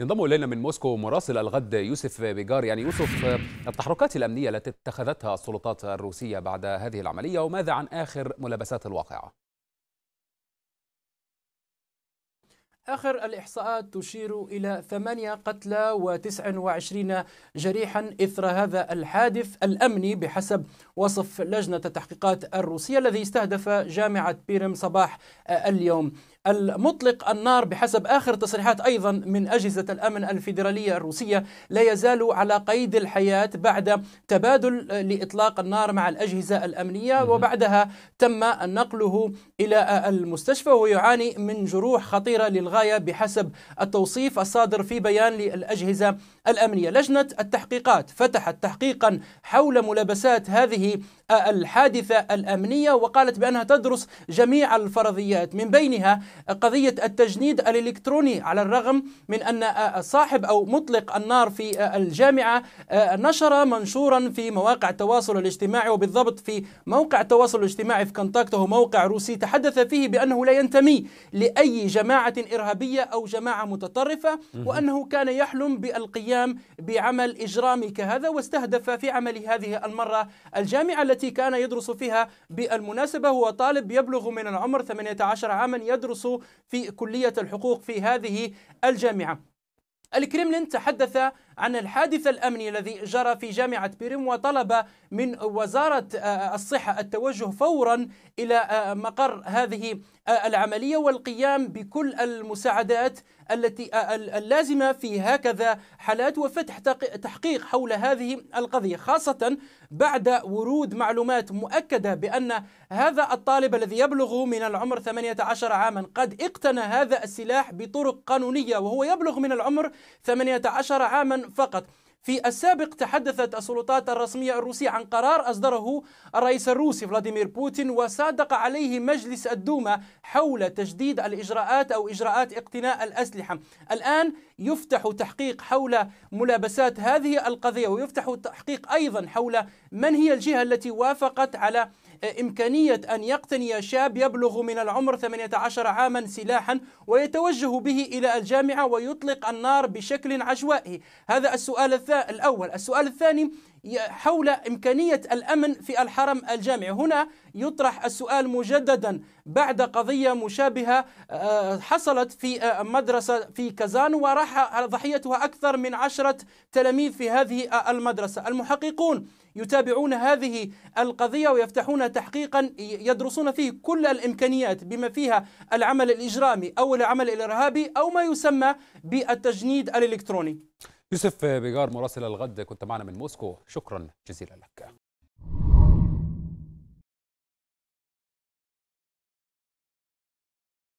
ينضم الينا من موسكو مراسل الغد يوسف بيجار يعني يوسف التحركات الامنيه التي اتخذتها السلطات الروسيه بعد هذه العمليه وماذا عن اخر ملابسات الواقعه؟ آخر الإحصاءات تشير إلى ثمانية قتلى و29 جريحا إثر هذا الحادث الأمني بحسب وصف لجنة التحقيقات الروسية الذي استهدف جامعة بيرم صباح اليوم المطلق النار بحسب آخر تصريحات أيضا من أجهزة الأمن الفيدرالية الروسية لا يزال على قيد الحياة بعد تبادل لإطلاق النار مع الأجهزة الأمنية وبعدها تم نقله إلى المستشفى ويعاني من جروح خطيرة للغاية بحسب التوصيف الصادر في بيان للأجهزة الأمنية لجنة التحقيقات فتحت تحقيقا حول ملابسات هذه الحادثة الأمنية وقالت بأنها تدرس جميع الفرضيات من بينها قضية التجنيد الإلكتروني على الرغم من أن صاحب أو مطلق النار في الجامعة نشر منشورا في مواقع التواصل الاجتماعي وبالضبط في موقع التواصل الاجتماعي في كونتاكت موقع روسي تحدث فيه بأنه لا ينتمي لأي جماعة إرهابية أو جماعة متطرفة وأنه كان يحلم بالقيام بعمل إجرامي كهذا واستهدف في عمل هذه المرة الجامعة التي التي كان يدرس فيها بالمناسبة هو طالب يبلغ من العمر 18 عاما يدرس في كلية الحقوق في هذه الجامعة الكريملين تحدث عن الحادث الأمني الذي جرى في جامعة بيرم وطلب من وزارة آه، الصحة التوجه فورا إلى آه، مقر هذه آه، العملية والقيام بكل المساعدات التي اللازمة في هكذا حالات وفتح تحقيق حول هذه القضية خاصة بعد ورود معلومات مؤكدة بأن هذا الطالب الذي يبلغ من العمر 18 عاما قد اقتنى هذا السلاح بطرق قانونية وهو يبلغ من العمر 18 عاما فقط في السابق تحدثت السلطات الرسمية الروسية عن قرار أصدره الرئيس الروسي فلاديمير بوتين وصادق عليه مجلس الدوما حول تجديد الإجراءات أو إجراءات اقتناء الأسلحة الآن يفتح تحقيق حول ملابسات هذه القضية ويفتح تحقيق أيضا حول من هي الجهة التي وافقت على إمكانية أن يقتني شاب يبلغ من العمر 18 عاما سلاحا ويتوجه به إلى الجامعة ويطلق النار بشكل عشوائي هذا السؤال الأول السؤال الثاني حول إمكانية الأمن في الحرم الجامع هنا يطرح السؤال مجددا بعد قضية مشابهة آه، حصلت في آه، مدرسة في كازان وراح ضحيتها أكثر من عشرة تلاميذ في هذه آه، المدرسة المحققون يتابعون هذه القضية ويفتحون تحقيقا يدرسون فيه كل الإمكانيات بما فيها العمل الإجرامي أو العمل الإرهابي أو ما يسمى بالتجنيد الإلكتروني يوسف بيجار مراسل الغد كنت معنا من موسكو شكرا جزيلا لك